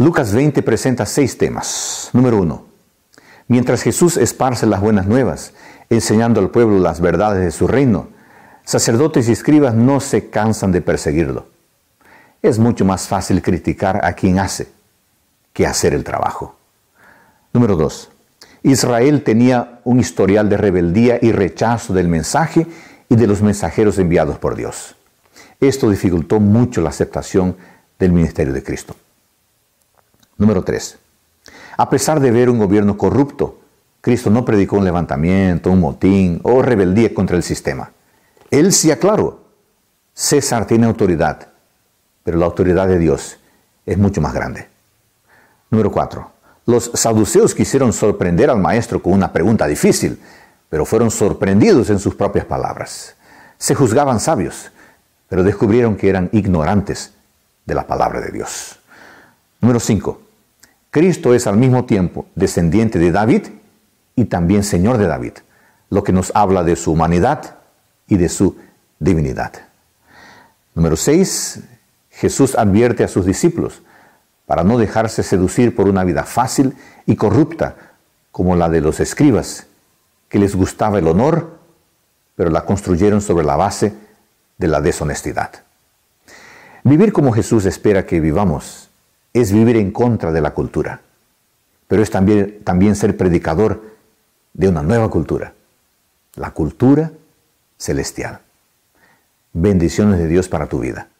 Lucas 20 presenta seis temas. Número uno, mientras Jesús esparce las buenas nuevas, enseñando al pueblo las verdades de su reino, sacerdotes y escribas no se cansan de perseguirlo. Es mucho más fácil criticar a quien hace que hacer el trabajo. Número dos, Israel tenía un historial de rebeldía y rechazo del mensaje y de los mensajeros enviados por Dios. Esto dificultó mucho la aceptación del ministerio de Cristo. Número 3. A pesar de ver un gobierno corrupto, Cristo no predicó un levantamiento, un motín o rebeldía contra el sistema. Él sí aclaró, César tiene autoridad, pero la autoridad de Dios es mucho más grande. Número 4. Los saduceos quisieron sorprender al maestro con una pregunta difícil, pero fueron sorprendidos en sus propias palabras. Se juzgaban sabios, pero descubrieron que eran ignorantes de la palabra de Dios. Número 5. Cristo es al mismo tiempo descendiente de David y también Señor de David, lo que nos habla de su humanidad y de su divinidad. Número 6. Jesús advierte a sus discípulos para no dejarse seducir por una vida fácil y corrupta como la de los escribas, que les gustaba el honor, pero la construyeron sobre la base de la deshonestidad. Vivir como Jesús espera que vivamos es vivir en contra de la cultura, pero es también, también ser predicador de una nueva cultura, la cultura celestial. Bendiciones de Dios para tu vida.